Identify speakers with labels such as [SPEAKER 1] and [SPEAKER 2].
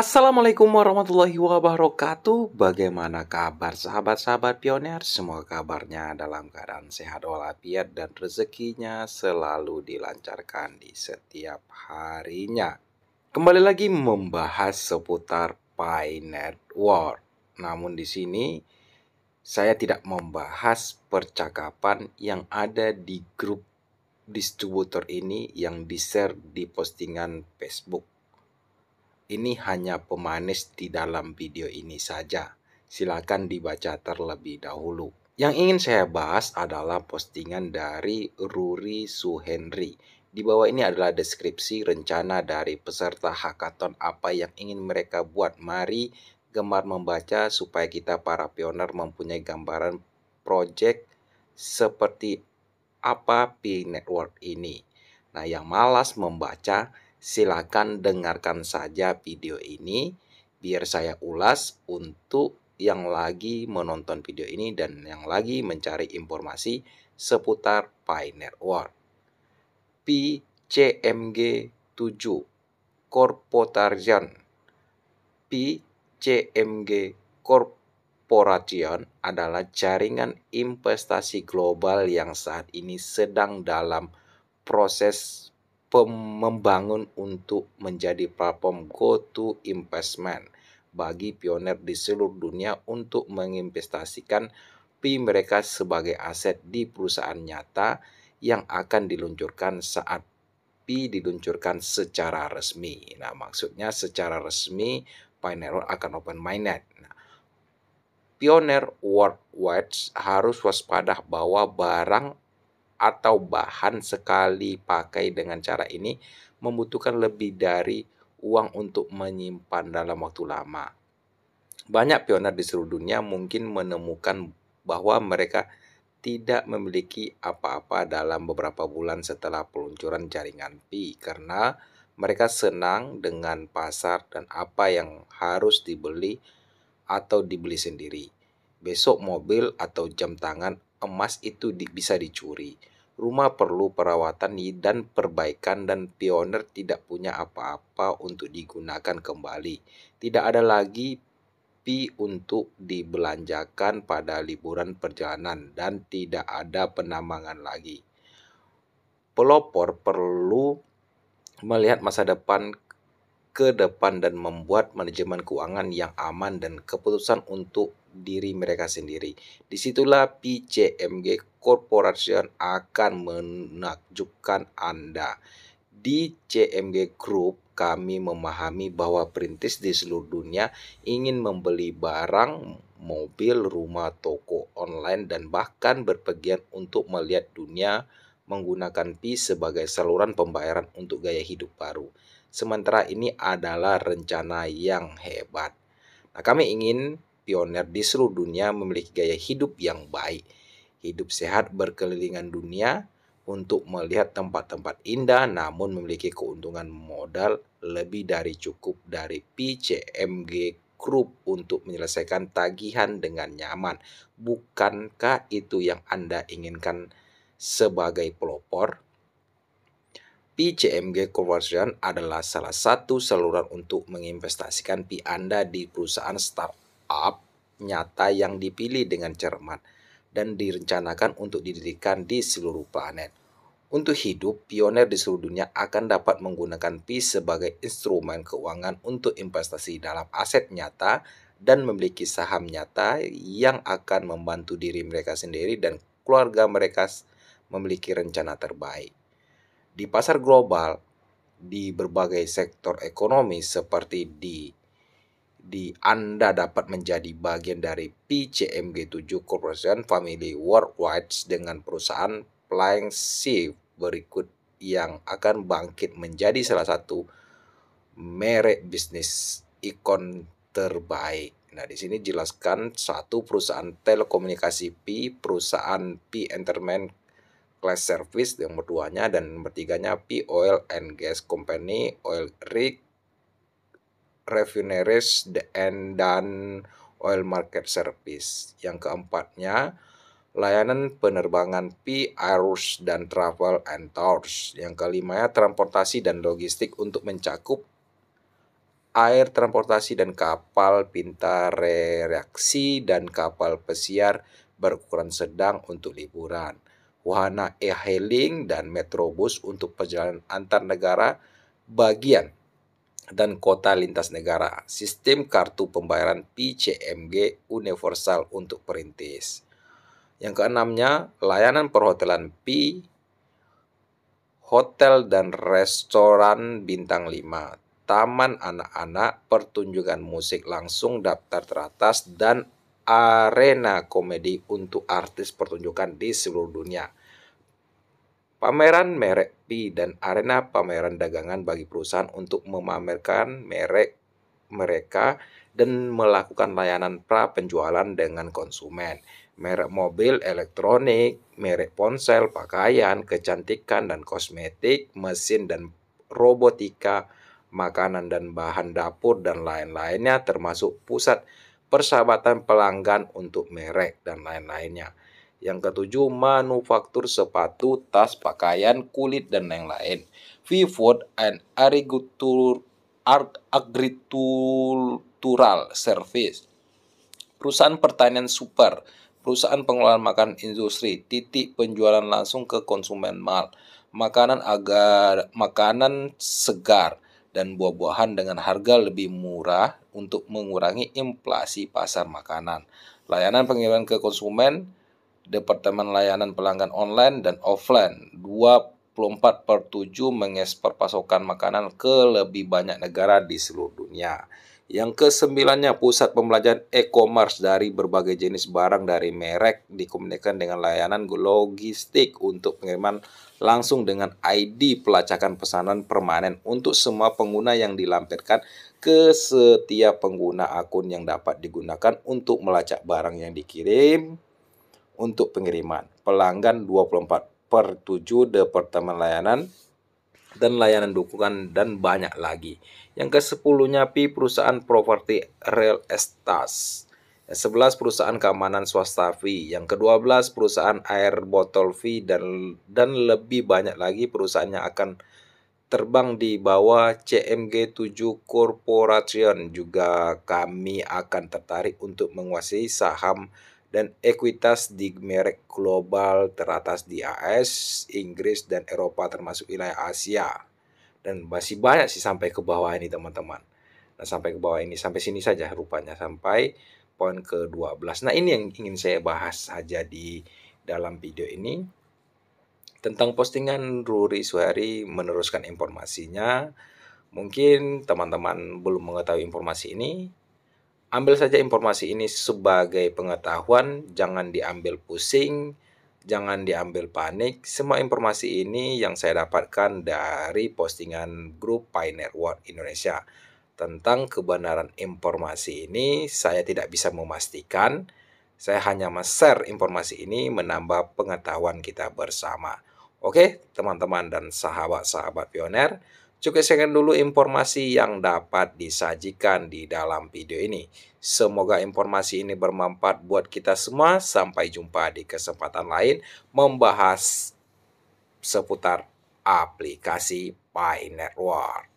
[SPEAKER 1] Assalamualaikum warahmatullahi wabarakatuh Bagaimana kabar sahabat-sahabat pioner? Semoga kabarnya dalam keadaan sehat walafiat dan rezekinya selalu dilancarkan di setiap harinya Kembali lagi membahas seputar Pi Network Namun di sini saya tidak membahas percakapan yang ada di grup distributor ini yang di-share di postingan Facebook ini hanya pemanis di dalam video ini saja. Silakan dibaca terlebih dahulu. Yang ingin saya bahas adalah postingan dari Ruri Suhenry. Di bawah ini adalah deskripsi rencana dari peserta hackathon apa yang ingin mereka buat. Mari gemar membaca supaya kita para pioner mempunyai gambaran project seperti apa P Network ini. Nah, yang malas membaca silakan dengarkan saja video ini biar saya ulas untuk yang lagi menonton video ini dan yang lagi mencari informasi seputar Pi Network. PCMG 7 Corporation PCMG Corporation adalah jaringan investasi global yang saat ini sedang dalam proses membangun untuk menjadi platform go-to investment bagi pioner di seluruh dunia untuk menginvestasikan fee mereka sebagai aset di perusahaan nyata yang akan diluncurkan saat fee diluncurkan secara resmi. Nah, maksudnya secara resmi Pioneer akan open mainnet. Nah, Pioneer Worldwide harus waspada bahwa barang atau bahan sekali pakai dengan cara ini membutuhkan lebih dari uang untuk menyimpan dalam waktu lama. Banyak pioner di seluruh dunia mungkin menemukan bahwa mereka tidak memiliki apa-apa dalam beberapa bulan setelah peluncuran jaringan Pi karena mereka senang dengan pasar dan apa yang harus dibeli atau dibeli sendiri. Besok mobil atau jam tangan emas itu di, bisa dicuri. Rumah perlu perawatan dan perbaikan dan pioner tidak punya apa-apa untuk digunakan kembali. Tidak ada lagi pi untuk dibelanjakan pada liburan perjalanan dan tidak ada penambangan lagi. Pelopor perlu melihat masa depan ke depan dan membuat manajemen keuangan yang aman dan keputusan untuk diri mereka sendiri. Disitulah PCMG Corporation akan menakjubkan Anda. Di CMG Group, kami memahami bahwa perintis di seluruh dunia ingin membeli barang, mobil, rumah, toko, online, dan bahkan berpergian untuk melihat dunia menggunakan Pi sebagai saluran pembayaran untuk gaya hidup baru. Sementara ini adalah rencana yang hebat. Nah, kami ingin pioner di seluruh dunia memiliki gaya hidup yang baik, hidup sehat berkelilingan dunia untuk melihat tempat-tempat indah namun memiliki keuntungan modal lebih dari cukup dari PCMG Group untuk menyelesaikan tagihan dengan nyaman. Bukankah itu yang Anda inginkan sebagai pelopor? Tapi CMG Conversion adalah salah satu saluran untuk menginvestasikan Pi Anda di perusahaan startup nyata yang dipilih dengan cermat dan direncanakan untuk didirikan di seluruh planet. Untuk hidup, pioner di seluruh dunia akan dapat menggunakan Pi sebagai instrumen keuangan untuk investasi dalam aset nyata dan memiliki saham nyata yang akan membantu diri mereka sendiri dan keluarga mereka memiliki rencana terbaik. Di pasar global, di berbagai sektor ekonomi seperti di di Anda dapat menjadi bagian dari PCMG7 Corporation Family Worldwide dengan perusahaan Flying Plankship berikut yang akan bangkit menjadi salah satu merek bisnis ikon terbaik. Nah, di sini jelaskan satu perusahaan telekomunikasi P, perusahaan P Entertainment Class Service yang berduanya dan bertiganya P Oil and Gas Company, Oil Rig, Refineries and dan Oil Market Service. Yang keempatnya layanan penerbangan P Airus dan Travel and Tours. Yang kelima ya transportasi dan logistik untuk mencakup air transportasi dan kapal pintar reaksi dan kapal pesiar berukuran sedang untuk liburan wahana e-hailing dan metrobus untuk perjalanan antar negara bagian dan kota lintas negara. Sistem kartu pembayaran PCMG universal untuk perintis. Yang keenamnya, layanan perhotelan P, hotel dan restoran bintang 5, taman anak-anak, pertunjukan musik langsung, daftar teratas, dan arena komedi untuk artis pertunjukan di seluruh dunia. Pameran merek P dan arena pameran dagangan bagi perusahaan untuk memamerkan merek mereka dan melakukan layanan pra penjualan dengan konsumen. Merek mobil, elektronik, merek ponsel, pakaian, kecantikan dan kosmetik, mesin dan robotika, makanan dan bahan dapur dan lain-lainnya termasuk pusat persahabatan pelanggan untuk merek, dan lain-lainnya. Yang ketujuh, manufaktur sepatu, tas, pakaian, kulit, dan lain-lain. Vivod and agricultural agricultural service. Perusahaan pertanian super, perusahaan pengelolaan makanan industri, titik penjualan langsung ke konsumen mal, makanan agar makanan segar, dan buah-buahan dengan harga lebih murah untuk mengurangi inflasi pasar makanan. Layanan pengiriman ke konsumen, Departemen Layanan Pelanggan Online dan Offline, 24 per 7 mengekspor pasokan makanan ke lebih banyak negara di seluruh dunia. Yang kesembilannya, pusat pembelajaran e-commerce dari berbagai jenis barang dari merek dikombinasikan dengan layanan logistik untuk pengiriman langsung dengan ID pelacakan pesanan permanen untuk semua pengguna yang dilampirkan ke setiap pengguna akun yang dapat digunakan untuk melacak barang yang dikirim untuk pengiriman. Pelanggan 24 per 7 Departemen Layanan dan layanan dukungan dan banyak lagi. Yang kesepuluhnya pi perusahaan properti real estate. Yang sebelas perusahaan keamanan swasta V, yang kedua belas perusahaan air botol V dan dan lebih banyak lagi perusahaannya akan terbang di bawah CMG 7 Corporation juga kami akan tertarik untuk menguasai saham dan ekuitas di merek global teratas di AS, Inggris, dan Eropa termasuk wilayah Asia. Dan masih banyak sih sampai ke bawah ini teman-teman. Nah sampai ke bawah ini, sampai sini saja rupanya, sampai poin ke-12. Nah ini yang ingin saya bahas saja di dalam video ini. Tentang postingan Ruri Suhari meneruskan informasinya. Mungkin teman-teman belum mengetahui informasi ini, Ambil saja informasi ini sebagai pengetahuan, jangan diambil pusing, jangan diambil panik. Semua informasi ini yang saya dapatkan dari postingan grup Pi Network Indonesia. Tentang kebenaran informasi ini, saya tidak bisa memastikan. Saya hanya share informasi ini menambah pengetahuan kita bersama. Oke, teman-teman dan sahabat-sahabat pioner, Cukup sekian dulu informasi yang dapat disajikan di dalam video ini. Semoga informasi ini bermanfaat buat kita semua. Sampai jumpa di kesempatan lain membahas seputar aplikasi Pi Network.